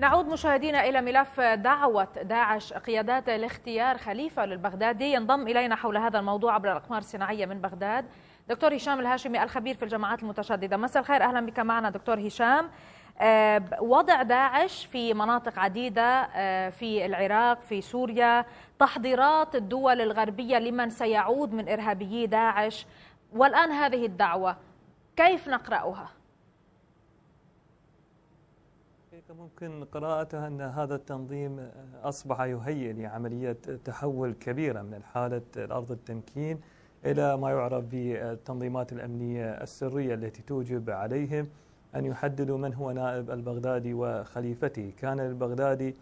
نعود مشاهدينا إلى ملف دعوة داعش قيادات لاختيار خليفة للبغدادي ينضم إلينا حول هذا الموضوع عبر الأقمار الصناعية من بغداد دكتور هشام الهاشمي الخبير في الجماعات المتشددة مساء الخير أهلا بك معنا دكتور هشام آه، وضع داعش في مناطق عديدة آه، في العراق في سوريا تحضيرات الدول الغربية لمن سيعود من إرهابيي داعش والآن هذه الدعوة كيف نقرأها؟ ممكن قراءتها أن هذا التنظيم أصبح يهيئ لعملية تحول كبيرة من حالة الأرض التمكين إلى ما يعرف بالتنظيمات الأمنية السرية التي توجب عليهم أن يحددوا من هو نائب البغدادي وخليفته كان البغدادي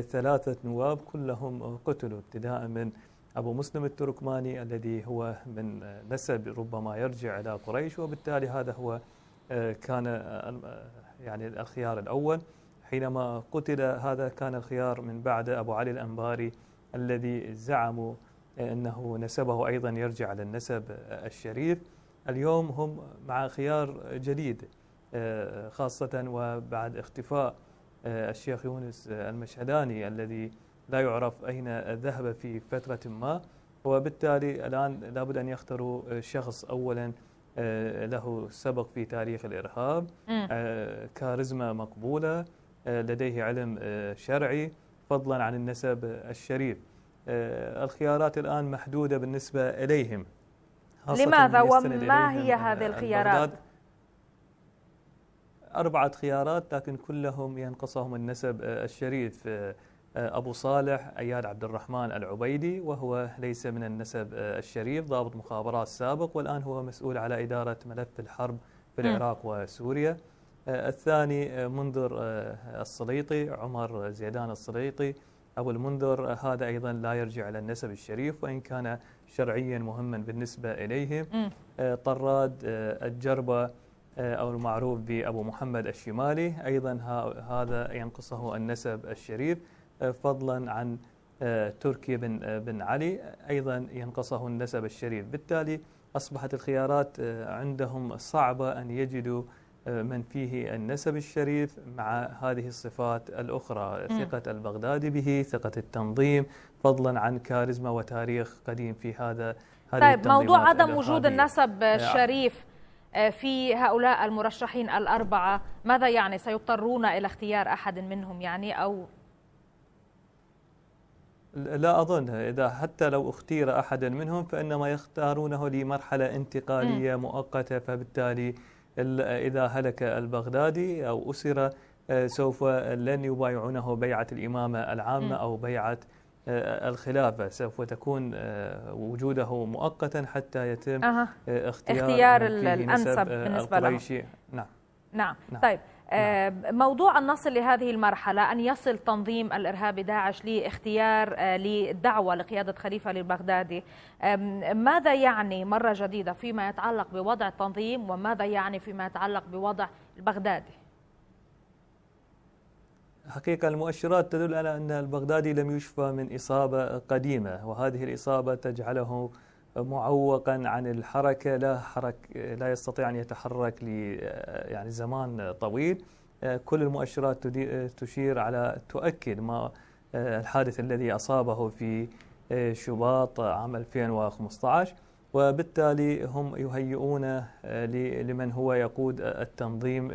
ثلاثة نواب كلهم قتلوا ابتداء من أبو مسلم التركماني الذي هو من نسب ربما يرجع إلى قريش وبالتالي هذا هو آه، كان آه، آه، يعني الخيار الأول حينما قتل هذا كان الخيار من بعد أبو علي الأنباري الذي زعموا أنه نسبه أيضا يرجع للنسب الشريف اليوم هم مع خيار جديد خاصة وبعد اختفاء الشيخ يونس المشهداني الذي لا يعرف أين ذهب في فترة ما وبالتالي الآن لابد أن يختاروا شخص أولا آه، له سبق في تاريخ الإرهاب آه، كاريزما مقبولة آه، لديه علم شرعي فضلا عن النسب الشريف الخيارات الآن محدودة بالنسبة إليهم لماذا وما هي هذه الخيارات؟ أربعة خيارات لكن كلهم ينقصهم النسب الشريف آه، أبو صالح أياد عبد الرحمن العبيدي وهو ليس من النسب آه، الشريف ضابط مخابرات سابق والآن هو مسؤول على إدارة ملف الحرب في العراق وسوريا آه، الثاني منذر السليطي عمر زيدان السليطي أبو المنذر هذا أيضا لا يرجع إلى النسب الشريف وإن كان شرعيا مهما بالنسبة إليه طراد الجربة أو المعروف بأبو محمد الشمالي أيضا هذا ينقصه النسب الشريف آه، فضلا عن آه، تركي بن آه، بن علي ايضا ينقصه النسب الشريف بالتالي اصبحت الخيارات عندهم صعبه ان يجدوا من فيه النسب الشريف مع هذه الصفات الأخرى م. ثقة البغدادي به ثقة التنظيم فضلا عن كاريزما وتاريخ قديم في هذا طيب موضوع عدم وجود النسب نعم. الشريف في هؤلاء المرشحين الأربعة ماذا يعني سيضطرون إلى اختيار أحد منهم يعني أو لا أظن إذا حتى لو اختير أحدا منهم فإنما يختارونه لمرحلة انتقالية مؤقتة فبالتالي إذا هلك البغدادي أو أسر آه، سوف لن يبايعونه بيعة الإمامة العامة أو بيعة آه، الخلافة سوف تكون آه، وجوده مؤقتا حتى يتم أه. اختيار, اختيار الأنسب بالنسبة له نعم. نعم نعم طيب نعم. آه، موضوع أن نصل لهذه المرحلة أن يصل تنظيم الإرهابي داعش لاختيار آه، لدعوة لقيادة خليفة للبغدادي ماذا يعني مرة جديدة فيما يتعلق بوضع التنظيم وماذا يعني فيما يتعلق بوضع البغدادي حقيقة المؤشرات تدل على أن البغدادي لم يشفى من إصابة قديمة وهذه الإصابة تجعله معوقا عن الحركة لا حرك لا يستطيع أن يتحرك ل آه، يعني زمان طويل آه، كل المؤشرات آه، تشير على تؤكد ما الحادث الذي أصابه في شباط عام 2015 وبالتالي هم يهيئون لمن هو يقود التنظيم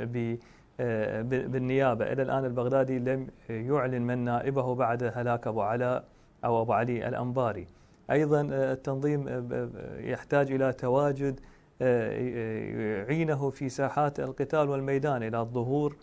بالنيابة إلى الآن البغدادي لم يعلن من نائبه بعد هلاك أبو علاء أو أبو علي الأنباري أيضا آه، التنظيم آه، يحتاج إلى تواجد آه، يعينه في ساحات القتال والميدان إلى الظهور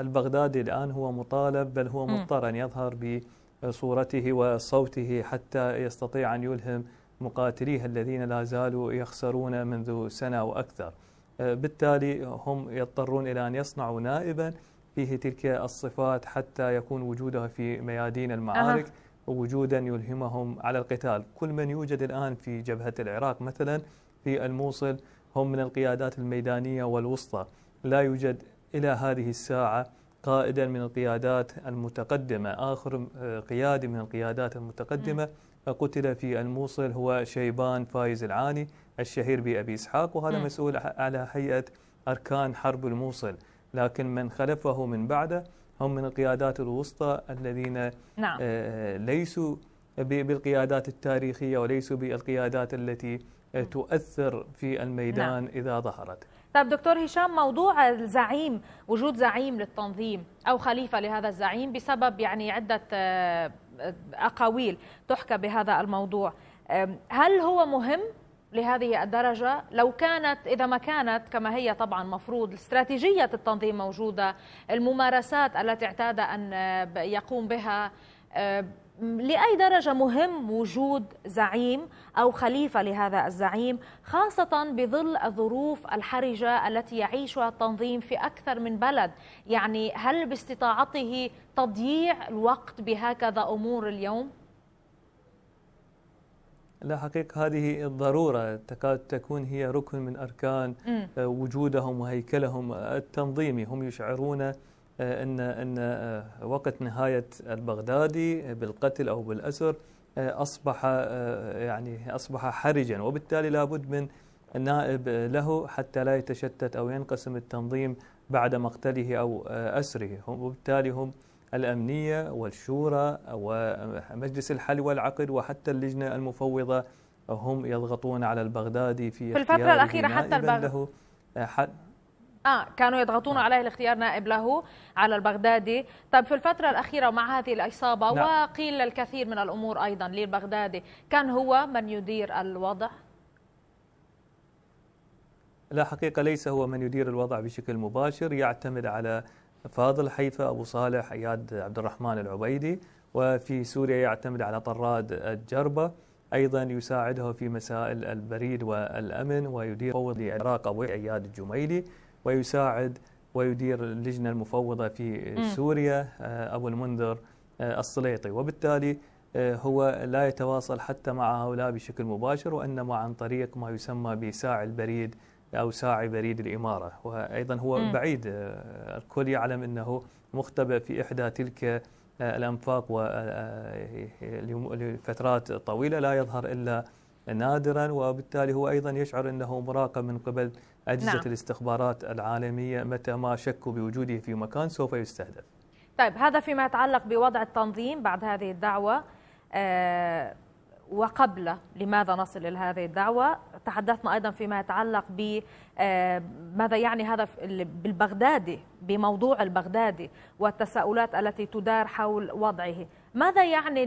البغدادي الآن هو مطالب بل هو مضطر أن يظهر بصورته وصوته حتى يستطيع أن يلهم مقاتليه الذين لا زالوا يخسرون منذ سنة وأكثر بالتالي هم يضطرون إلى أن يصنعوا نائبا فيه تلك الصفات حتى يكون وجوده في ميادين المعارك أه. وجودا يلهمهم على القتال كل من يوجد الآن في جبهة العراق مثلا في الموصل هم من القيادات الميدانية والوسطى لا يوجد إلى هذه الساعة قائدا من القيادات المتقدمة آخر قيادي من القيادات المتقدمة قتل في الموصل هو شيبان فايز العاني الشهير بأبي إسحاق وهذا مسؤول على هيئة أركان حرب الموصل لكن من خلفه من بعده هم من القيادات الوسطى الذين نعم. آه، ليسوا بالقيادات التاريخية وليسوا بالقيادات التي آه، نعم. تؤثر في الميدان نعم. إذا ظهرت طيب دكتور هشام موضوع الزعيم وجود زعيم للتنظيم أو خليفة لهذا الزعيم بسبب يعني عدة آه، أقاويل تحكى بهذا الموضوع هل هو مهم لهذه الدرجة لو كانت إذا ما كانت كما هي طبعا مفروض استراتيجية التنظيم موجودة الممارسات التي اعتاد أن آه، يقوم بها آه، لأي درجة مهم وجود زعيم أو خليفة لهذا الزعيم خاصة بظل الظروف الحرجة التي يعيشها التنظيم في أكثر من بلد يعني هل باستطاعته تضييع الوقت بهكذا أمور اليوم؟ لا حقيقة هذه الضرورة تكاد تكون هي ركن من أركان آه، وجودهم وهيكلهم آه، التنظيمي هم يشعرون آه، أن أن وقت نهاية البغدادي بالقتل أو بالأسر أصبح يعني أصبح حرجا وبالتالي لابد من النائب له حتى لا يتشتت أو ينقسم التنظيم بعد مقتله أو أسره وبالتالي هم الأمنية والشورى ومجلس الحل والعقد وحتى اللجنة المفوضة هم يضغطون على البغدادي في, في الفترة الأخيرة حتى البغدادي آه،, آه كانوا يضغطون عليه لاختيار نائب له على البغدادي طب في الفترة الأخيرة مع هذه الإصابة نعم. وقيل الكثير من الأمور أيضا للبغدادي كان هو من يدير الوضع لا حقيقة ليس هو من يدير الوضع بشكل مباشر يعتمد على فاضل حيفا أبو صالح أياد عبد الرحمن العبيدي وفي سوريا يعتمد على طراد الجربة أيضا يساعده في مسائل البريد والأمن ويدير مفوض العراق أبو أياد الجميلي ويساعد ويدير اللجنة المفوضة في سوريا آه، أبو المنذر آه، السليطي وبالتالي آه، هو لا يتواصل حتى مع هؤلاء بشكل مباشر وإنما عن طريق ما يسمى بساع البريد أو ساعي بريد الإمارة وأيضا هو م. بعيد آه، الكل يعلم أنه مختبئ في إحدى تلك آه، الأنفاق آه، لفترات طويلة لا يظهر إلا نادرا وبالتالي هو أيضا يشعر أنه مراقب من قبل أجهزة نعم. الاستخبارات العالمية متى ما شكوا بوجوده في مكان سوف يستهدف طيب هذا فيما يتعلق بوضع التنظيم بعد هذه الدعوة آه وقبل لماذا نصل إلى هذه الدعوة تحدثنا أيضا فيما يتعلق بماذا آه، يعني هذا بالبغدادي بموضوع البغدادي والتساؤلات التي تدار حول وضعه ماذا يعني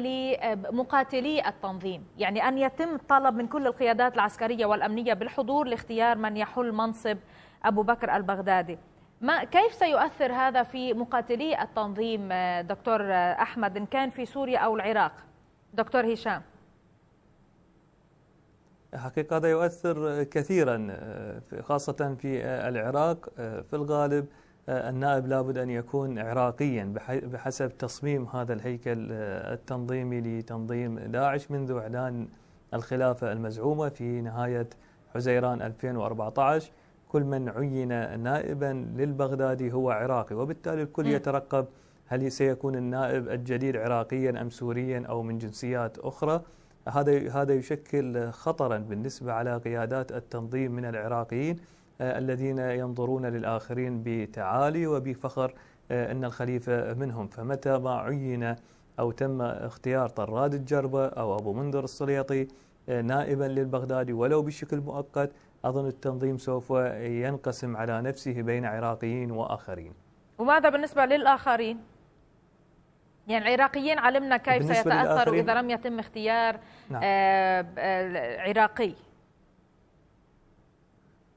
لمقاتلي التنظيم يعني أن يتم طلب من كل القيادات العسكرية والأمنية بالحضور لاختيار من يحل منصب أبو بكر البغدادي ما كيف سيؤثر هذا في مقاتلي التنظيم آه، دكتور آه، أحمد إن كان في سوريا أو العراق دكتور هشام حقيقة هذا يؤثر كثيرا آه، خاصة في آه، العراق آه، في الغالب النائب لابد أن يكون عراقيا بحسب تصميم هذا الهيكل التنظيمي لتنظيم داعش منذ إعلان الخلافة المزعومة في نهاية حزيران 2014 كل من عين نائبا للبغدادي هو عراقي وبالتالي الكل يترقب هل سيكون النائب الجديد عراقيا أم سوريا أو من جنسيات أخرى هذا هذا يشكل خطرا بالنسبه على قيادات التنظيم من العراقيين آه، الذين ينظرون للاخرين بتعالي وبفخر آه، ان الخليفه منهم فمتى ما عين او تم اختيار طراد الجربه او ابو منذر السليطي آه، نائبا للبغدادي ولو بشكل مؤقت اظن التنظيم سوف ينقسم على نفسه بين عراقيين واخرين. وماذا بالنسبه للاخرين؟ يعني العراقيين علمنا كيف سيتاثروا اذا لم يتم اختيار نعم. آه، عراقي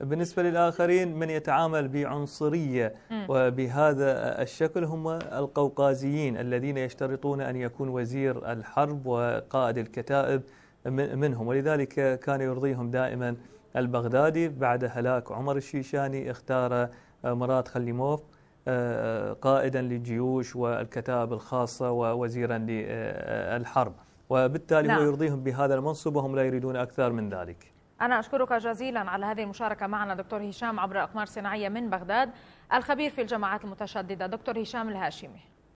بالنسبة للآخرين من يتعامل بعنصرية وبهذا الشكل هم القوقازيين الذين يشترطون أن يكون وزير الحرب وقائد الكتائب منهم ولذلك كان يرضيهم دائما البغدادي بعد هلاك عمر الشيشاني اختار مراد خليموف آه، آه، قائدا للجيوش والكتائب الخاصة ووزيرا للحرب وبالتالي نعم. هو يرضيهم بهذا المنصب وهم لا يريدون أكثر من ذلك أنا أشكرك جزيلا على هذه المشاركة معنا دكتور هشام عبر أقمار صناعية من بغداد الخبير في الجماعات المتشددة دكتور هشام الهاشمي